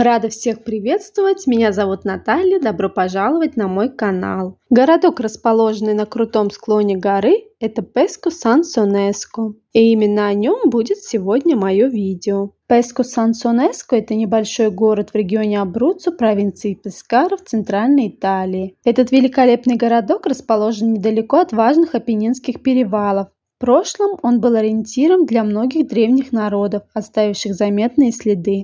Рада всех приветствовать, меня зовут Наталья, добро пожаловать на мой канал. Городок, расположенный на крутом склоне горы, это Песко Сан Сонеско, и именно о нем будет сегодня мое видео. Песко Сан Сонеско – это небольшой город в регионе Абруццо, провинции Пескаро в центральной Италии. Этот великолепный городок расположен недалеко от важных Апеннинских перевалов, в прошлом он был ориентиром для многих древних народов, оставивших заметные следы.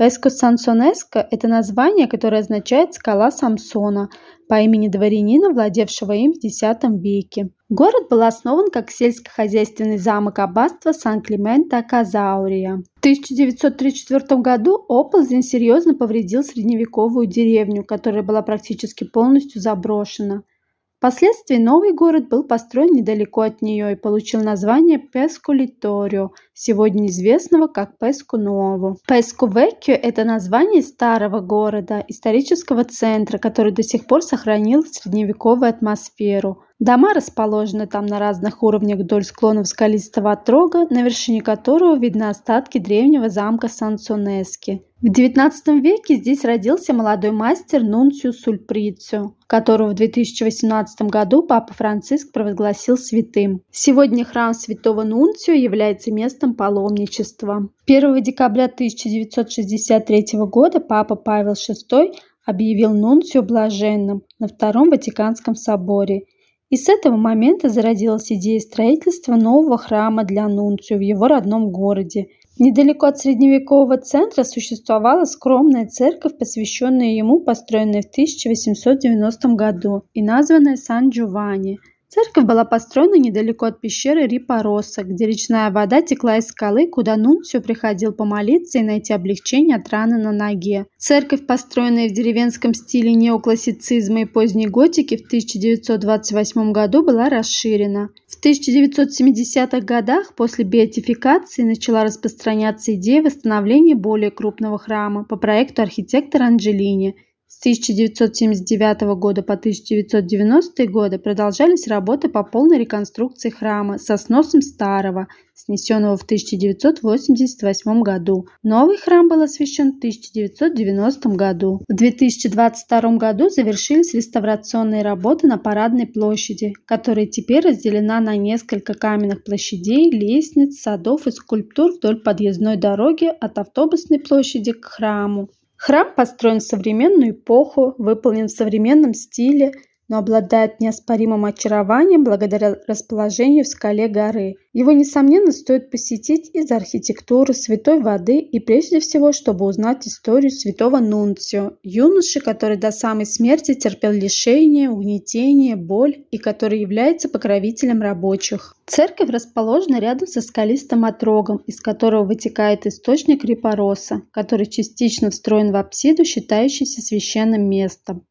Песко-Сансонеско – это название, которое означает «скала Самсона» по имени дворянина, владевшего им в X веке. Город был основан как сельскохозяйственный замок аббатства Сан-Климента-Казаурия. В 1934 году Оползень серьезно повредил средневековую деревню, которая была практически полностью заброшена – Впоследствии новый город был построен недалеко от нее и получил название Пескулиторио, сегодня известного как Песку Пескунову. Пескувеккио – это название старого города, исторического центра, который до сих пор сохранил средневековую атмосферу – Дома расположены там на разных уровнях вдоль склонов скалистого отрога, на вершине которого видны остатки древнего замка Сансонески. В XIX веке здесь родился молодой мастер Нунцио Сульприцио, которого в 2018 году Папа Франциск провозгласил святым. Сегодня храм Святого Нунцио является местом паломничества. 1 декабря 1963 года Папа Павел VI объявил Нунцию блаженным на Втором Ватиканском соборе – и с этого момента зародилась идея строительства нового храма для Нунцию в его родном городе. Недалеко от средневекового центра существовала скромная церковь, посвященная ему, построенная в 1890 году и названная Сан-Джованни – Церковь была построена недалеко от пещеры Рипороса, где речная вода текла из скалы, куда Нунсио приходил помолиться и найти облегчение от раны на ноге. Церковь, построенная в деревенском стиле неоклассицизма и поздней готики, в 1928 году была расширена. В 1970-х годах после беатификации начала распространяться идея восстановления более крупного храма по проекту архитектора Анджелини – с 1979 года по 1990 годы продолжались работы по полной реконструкции храма со сносом старого, снесенного в 1988 году. Новый храм был освящен в 1990 году. В 2022 году завершились реставрационные работы на Парадной площади, которая теперь разделена на несколько каменных площадей, лестниц, садов и скульптур вдоль подъездной дороги от автобусной площади к храму. Храм построен в современную эпоху, выполнен в современном стиле – но обладает неоспоримым очарованием благодаря расположению в скале горы. Его, несомненно, стоит посетить из-за архитектуры, святой воды и прежде всего, чтобы узнать историю святого Нунцио, юноши, который до самой смерти терпел лишение, угнетение, боль и который является покровителем рабочих. Церковь расположена рядом со скалистым отрогом, из которого вытекает источник Репороса, который частично встроен в апсиду, считающийся священным местом.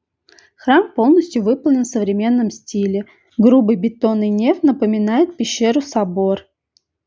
Храм полностью выполнен в современном стиле. Грубый бетонный неф напоминает пещеру-собор.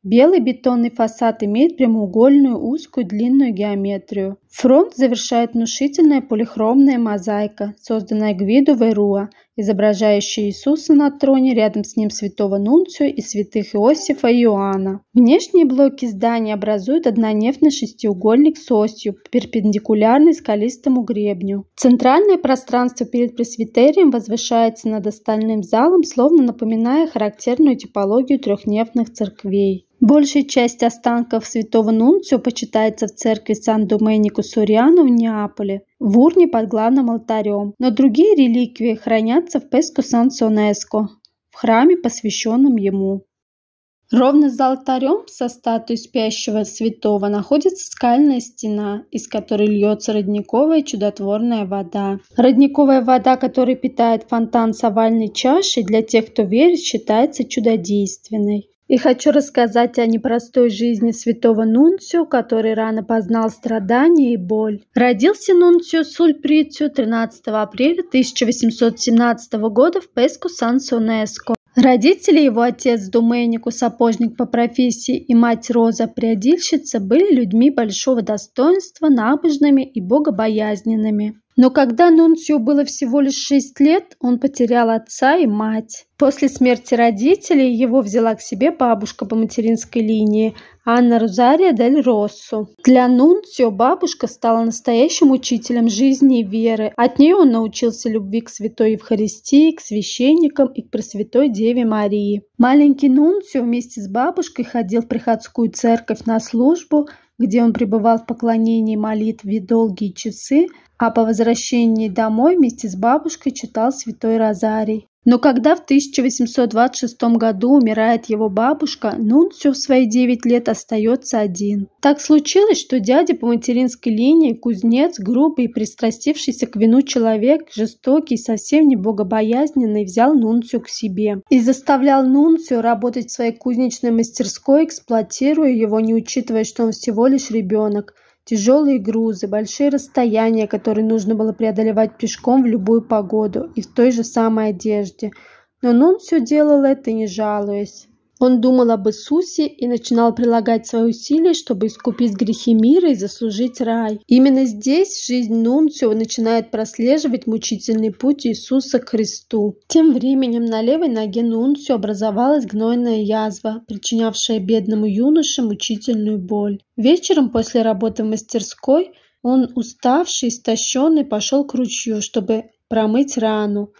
Белый бетонный фасад имеет прямоугольную узкую длинную геометрию. Фронт завершает внушительная полихромная мозаика, созданная Гвидо Веруа изображающий Иисуса на троне, рядом с ним святого Нунцию и святых Иосифа и Иоанна. Внешние блоки здания образуют однонефный шестиугольник с осью, перпендикулярный скалистому гребню. Центральное пространство перед пресвитерием возвышается над остальным залом, словно напоминая характерную типологию трехнефных церквей. Большая часть останков святого Нунцио почитается в церкви Сан-Доменико Суриано в Неаполе в урне под главным алтарем, но другие реликвии хранятся в Песко сан сонеско в храме, посвященном ему. Ровно за алтарем со статуей спящего святого находится скальная стена, из которой льется родниковая чудотворная вода. Родниковая вода, которая питает фонтан с овальной чашей, для тех, кто верит, считается чудодейственной. И хочу рассказать о непростой жизни святого Нунсио, который рано познал страдания и боль. Родился Нунсио Сульприцио 13 апреля 1817 года в Песку Сан-Сунеско. Родители его отец думенику сапожник по профессии, и мать Роза, прядильщица, были людьми большого достоинства, набожными и богобоязненными. Но когда Нунсио было всего лишь шесть лет, он потерял отца и мать. После смерти родителей его взяла к себе бабушка по материнской линии Анна Розария дель Россу. Для Нунсио бабушка стала настоящим учителем жизни и веры. От нее он научился любви к святой Евхаристии, к священникам и к Пресвятой Деве Марии. Маленький Нунсио вместе с бабушкой ходил в приходскую церковь на службу – где он пребывал в поклонении молитве долгие часы, а по возвращении домой вместе с бабушкой читал Святой Розарий. Но когда в 1826 году умирает его бабушка, Нун в свои 9 лет остается один. Так случилось, что дядя по материнской линии, кузнец, грубый и пристрастившийся к вину человек, жестокий, совсем не богобоязненный, взял Нунцию к себе и заставлял Нунцию работать в своей кузнечной мастерской, эксплуатируя его, не учитывая, что он всего лишь ребенок – тяжелые грузы, большие расстояния, которые нужно было преодолевать пешком в любую погоду и в той же самой одежде. Но Нун все делал это, не жалуясь. Он думал об Иисусе и начинал прилагать свои усилия, чтобы искупить грехи мира и заслужить рай. Именно здесь жизнь Нунцио начинает прослеживать мучительный путь Иисуса к Христу. Тем временем на левой ноге Нунцио образовалась гнойная язва, причинявшая бедному юноше мучительную боль. Вечером после работы в мастерской он, уставший, истощенный, пошел к ручью, чтобы промыть рану.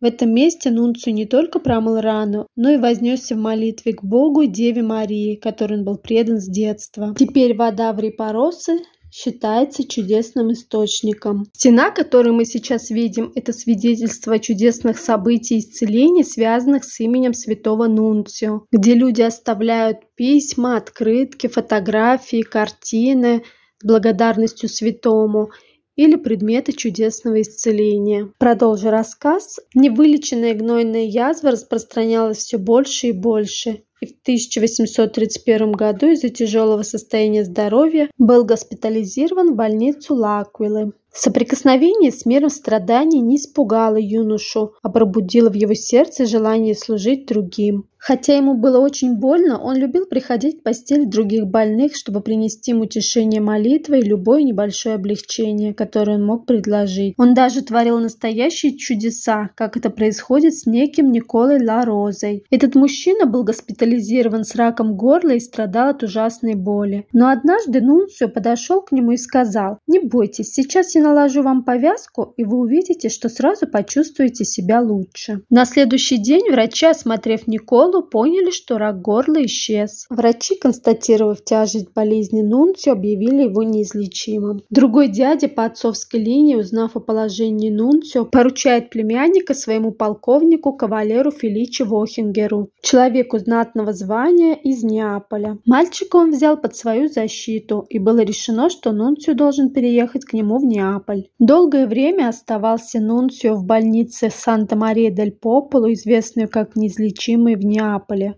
В этом месте Нунцию не только промыл рану, но и вознесся в молитве к Богу и Деве Марии, которой он был предан с детства. Теперь вода в Репоросы считается чудесным источником. Стена, которую мы сейчас видим, это свидетельство чудесных событий и исцелений, связанных с именем святого Нунцио, где люди оставляют письма, открытки, фотографии, картины с благодарностью святому – или предметы чудесного исцеления. Продолжу рассказ. Невылеченная гнойная язва распространялась все больше и больше. И в 1831 году из-за тяжелого состояния здоровья был госпитализирован в больницу Лаквилы. Соприкосновение с миром страданий не испугало юношу, а пробудило в его сердце желание служить другим. Хотя ему было очень больно, он любил приходить в постель других больных, чтобы принести им утешение молитвой и любое небольшое облегчение, которое он мог предложить. Он даже творил настоящие чудеса, как это происходит с неким Николой Ларозой. Этот мужчина был госпитализирован с раком горла и страдал от ужасной боли. Но однажды Нунцио подошел к нему и сказал, «Не бойтесь, сейчас я наложу вам повязку, и вы увидите, что сразу почувствуете себя лучше». На следующий день врачи, осмотрев Николу, Паоло поняли, что рак горла исчез. Врачи, констатировав тяжесть болезни Нунцио, объявили его неизлечимым. Другой дядя по отцовской линии, узнав о положении Нунцио, поручает племянника своему полковнику кавалеру Феличи Вохингеру, человеку знатного звания из Неаполя. Мальчика он взял под свою защиту, и было решено, что Нунцио должен переехать к нему в Неаполь. Долгое время оставался Нунцио в больнице Санта-Мария-дель-Пополо, известную как неизлечимый в Неаполе неаполе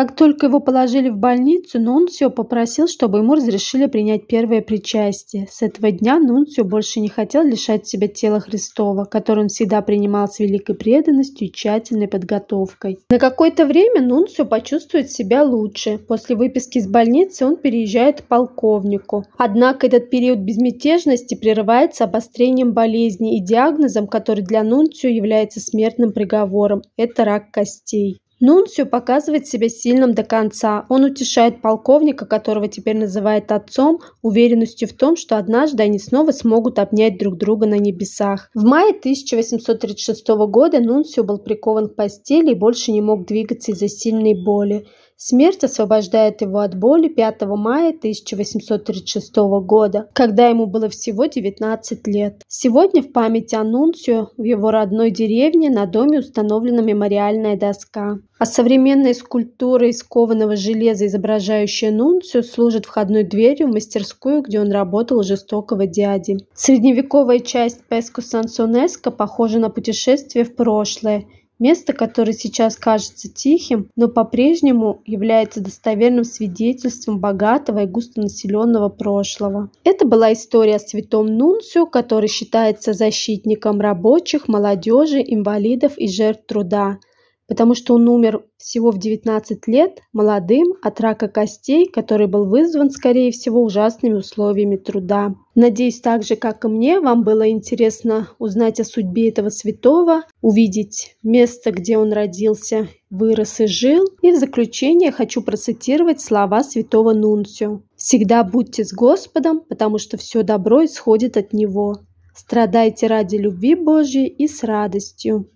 Как только его положили в больницу, Нунсио попросил, чтобы ему разрешили принять первое причастие. С этого дня Нунсио больше не хотел лишать себя тела Христова, которое он всегда принимал с великой преданностью и тщательной подготовкой. На какое-то время Нунсио почувствует себя лучше. После выписки из больницы он переезжает к полковнику. Однако этот период безмятежности прерывается обострением болезни и диагнозом, который для Нунсио является смертным приговором – это рак костей. Нунсио показывает себя сильным до конца. Он утешает полковника, которого теперь называет отцом, уверенностью в том, что однажды они снова смогут обнять друг друга на небесах. В мае 1836 года Нунсио был прикован к постели и больше не мог двигаться из-за сильной боли. Смерть освобождает его от боли 5 мая 1836 года, когда ему было всего 19 лет. Сегодня в память о Нунсио в его родной деревне на доме установлена мемориальная доска. А современная скульптура из кованого железа, изображающая Нунцию, служит входной дверью в мастерскую, где он работал жестокого дяди. Средневековая часть Песко Сансонеско похожа на путешествие в прошлое – Место, которое сейчас кажется тихим, но по-прежнему является достоверным свидетельством богатого и густонаселенного прошлого. Это была история о святом Нунцию, который считается защитником рабочих, молодежи, инвалидов и жертв труда потому что он умер всего в 19 лет молодым от рака костей, который был вызван, скорее всего, ужасными условиями труда. Надеюсь, так же, как и мне, вам было интересно узнать о судьбе этого святого, увидеть место, где он родился, вырос и жил. И в заключение хочу процитировать слова святого Нунсио. «Всегда будьте с Господом, потому что все добро исходит от Него. Страдайте ради любви Божьей и с радостью».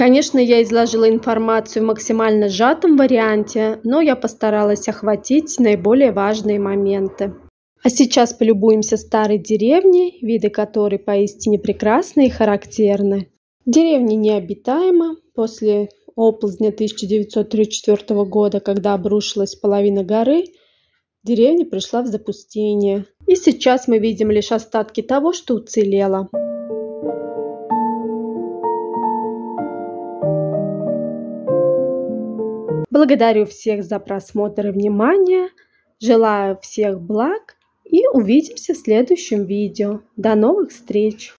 Конечно, я изложила информацию в максимально сжатом варианте, но я постаралась охватить наиболее важные моменты. А сейчас полюбуемся старой деревней, виды которой поистине прекрасны и характерны. Деревня необитаема. После оползня 1934 года, когда обрушилась половина горы, деревня пришла в запустение. И сейчас мы видим лишь остатки того, что уцелело. Благодарю всех за просмотр и внимание. Желаю всех благ и увидимся в следующем видео. До новых встреч!